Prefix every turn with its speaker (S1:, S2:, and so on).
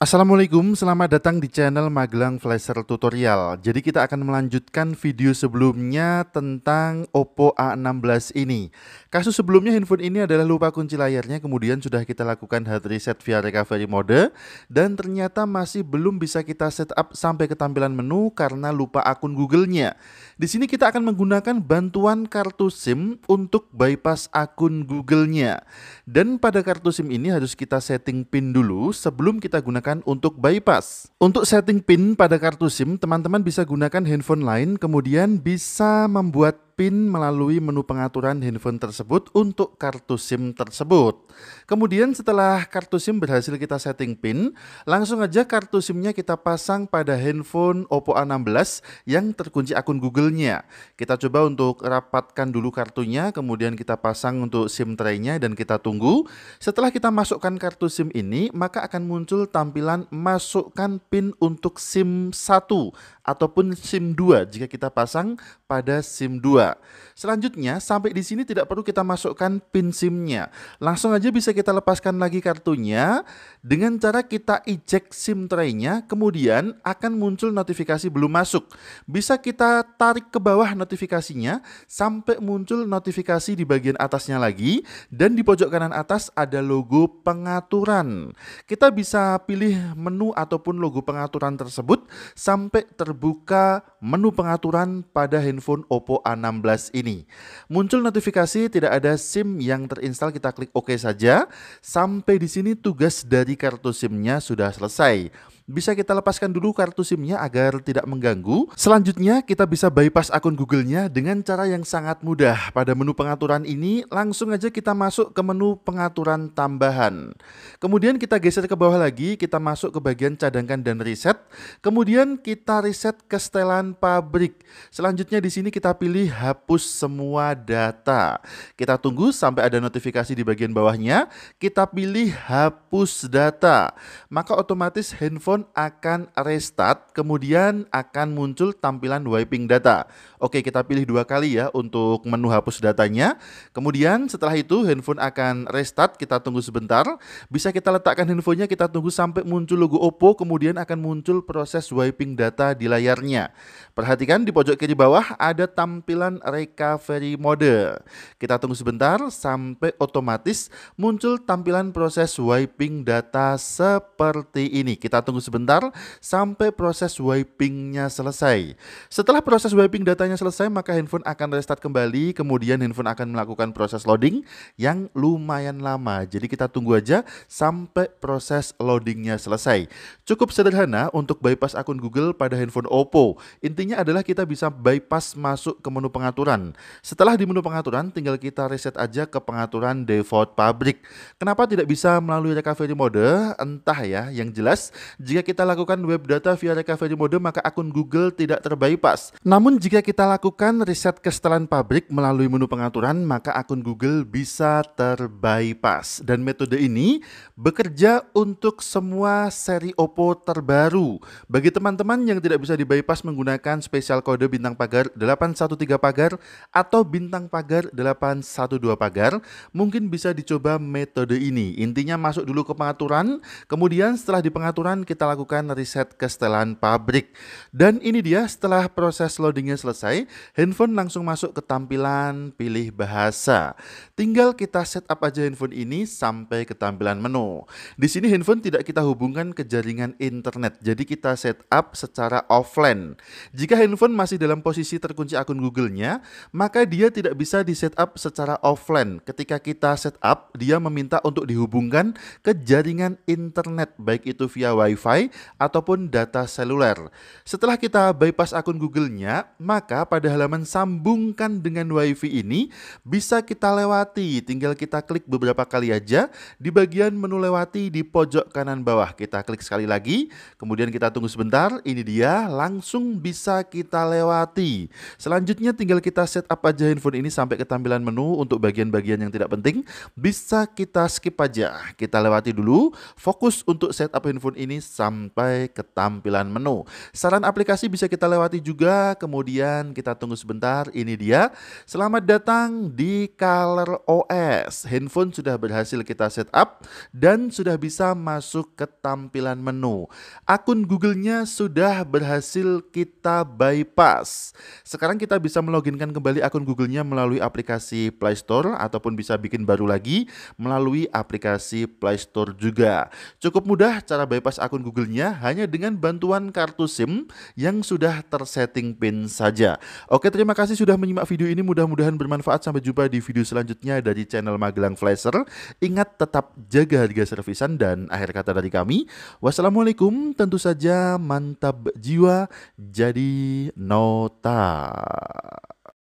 S1: Assalamualaikum, selamat datang di channel Magelang Flasher Tutorial. Jadi kita akan melanjutkan video sebelumnya tentang Oppo A16 ini. Kasus sebelumnya handphone ini adalah lupa kunci layarnya, kemudian sudah kita lakukan hard reset via recovery mode, dan ternyata masih belum bisa kita setup sampai ke tampilan menu karena lupa akun Google-nya. Di sini kita akan menggunakan bantuan kartu SIM untuk bypass akun Google-nya. Dan pada kartu SIM ini harus kita setting PIN dulu sebelum kita gunakan digunakan untuk bypass. Untuk setting PIN pada kartu SIM, teman-teman bisa gunakan handphone lain, kemudian bisa membuat PIN melalui menu pengaturan handphone tersebut untuk kartu SIM tersebut. Kemudian setelah kartu SIM berhasil kita setting PIN, langsung aja kartu SIM-nya kita pasang pada handphone Oppo A16 yang terkunci akun Google-nya. Kita coba untuk rapatkan dulu kartunya, kemudian kita pasang untuk SIM tray-nya dan kita tunggu. Setelah kita masukkan kartu SIM ini, maka akan muncul tampilan masukkan PIN untuk SIM 1 ataupun SIM 2 jika kita pasang pada SIM 2. Selanjutnya sampai di sini tidak perlu kita masukkan pin SIM-nya. Langsung aja bisa kita lepaskan lagi kartunya dengan cara kita eject SIM tray-nya kemudian akan muncul notifikasi belum masuk. Bisa kita tarik ke bawah notifikasinya sampai muncul notifikasi di bagian atasnya lagi dan di pojok kanan atas ada logo pengaturan. Kita bisa pilih menu ataupun logo pengaturan tersebut sampai ter terbuka menu pengaturan pada handphone Oppo A16 ini. Muncul notifikasi tidak ada SIM yang terinstal, kita klik OK saja. Sampai di sini tugas dari kartu SIM-nya sudah selesai bisa kita lepaskan dulu kartu SIM-nya agar tidak mengganggu. Selanjutnya, kita bisa bypass akun Google-nya dengan cara yang sangat mudah. Pada menu pengaturan ini, langsung aja kita masuk ke menu pengaturan tambahan. Kemudian kita geser ke bawah lagi, kita masuk ke bagian cadangkan dan reset. Kemudian kita reset ke setelan pabrik. Selanjutnya di sini kita pilih hapus semua data. Kita tunggu sampai ada notifikasi di bagian bawahnya. Kita pilih hapus data. Maka otomatis handphone handphone akan restart, kemudian akan muncul tampilan wiping data. Oke, kita pilih dua kali ya untuk menu hapus datanya. Kemudian setelah itu handphone akan restart, kita tunggu sebentar. Bisa kita letakkan handphonenya, kita tunggu sampai muncul logo Oppo, kemudian akan muncul proses wiping data di layarnya. Perhatikan di pojok kiri bawah ada tampilan recovery mode. Kita tunggu sebentar sampai otomatis muncul tampilan proses wiping data seperti ini. Kita tunggu sebentar sampai proses wipingnya selesai. Setelah proses wiping datanya selesai, maka handphone akan restart kembali, kemudian handphone akan melakukan proses loading yang lumayan lama. Jadi kita tunggu aja sampai proses loadingnya selesai. Cukup sederhana untuk bypass akun Google pada handphone Oppo. Intinya adalah kita bisa bypass masuk ke menu pengaturan. Setelah di menu pengaturan, tinggal kita reset aja ke pengaturan default pabrik. Kenapa tidak bisa melalui recovery mode? Entah ya, yang jelas jika kita lakukan web data via recovery mode, maka akun Google tidak terbypass. Namun jika kita lakukan riset kesetelan pabrik melalui menu pengaturan, maka akun Google bisa terbypass. Dan metode ini bekerja untuk semua seri Oppo terbaru. Bagi teman-teman yang tidak bisa dibypass menggunakan spesial kode bintang pagar 813 pagar atau bintang pagar 812 pagar, mungkin bisa dicoba metode ini. Intinya masuk dulu ke pengaturan, kemudian setelah di pengaturan kita kita lakukan riset kesetelan pabrik. Dan ini dia setelah proses loadingnya selesai, handphone langsung masuk ke tampilan pilih bahasa. Tinggal kita setup aja handphone ini sampai ke tampilan menu. Di sini handphone tidak kita hubungkan ke jaringan internet, jadi kita setup secara offline. Jika handphone masih dalam posisi terkunci akun Google-nya, maka dia tidak bisa di setup secara offline. Ketika kita setup, dia meminta untuk dihubungkan ke jaringan internet, baik itu via WiFi Wi-Fi ataupun data seluler. Setelah kita bypass akun Google-nya, maka pada halaman sambungkan dengan Wi-Fi ini bisa kita lewati. Tinggal kita klik beberapa kali aja di bagian menu lewati di pojok kanan bawah. Kita klik sekali lagi, kemudian kita tunggu sebentar. Ini dia, langsung bisa kita lewati. Selanjutnya tinggal kita setup aja handphone ini sampai ke tampilan menu untuk bagian-bagian yang tidak penting. Bisa kita skip aja. Kita lewati dulu, fokus untuk setup handphone ini sampai ke tampilan menu. Saran aplikasi bisa kita lewati juga, kemudian kita tunggu sebentar. Ini dia, selamat datang di Color OS. Handphone sudah berhasil kita setup dan sudah bisa masuk ke tampilan menu. Akun Google-nya sudah berhasil kita bypass. Sekarang kita bisa meloginkan kembali akun Google-nya melalui aplikasi Play Store ataupun bisa bikin baru lagi melalui aplikasi Play Store juga. Cukup mudah cara bypass akun Google Google-nya hanya dengan bantuan kartu SIM yang sudah tersetting PIN saja. Oke, terima kasih sudah menyimak video ini. Mudah-mudahan bermanfaat. Sampai jumpa di video selanjutnya dari channel Magelang Flasher. Ingat tetap jaga harga servisan dan akhir kata dari kami. Wassalamualaikum, tentu saja mantap jiwa jadi nota.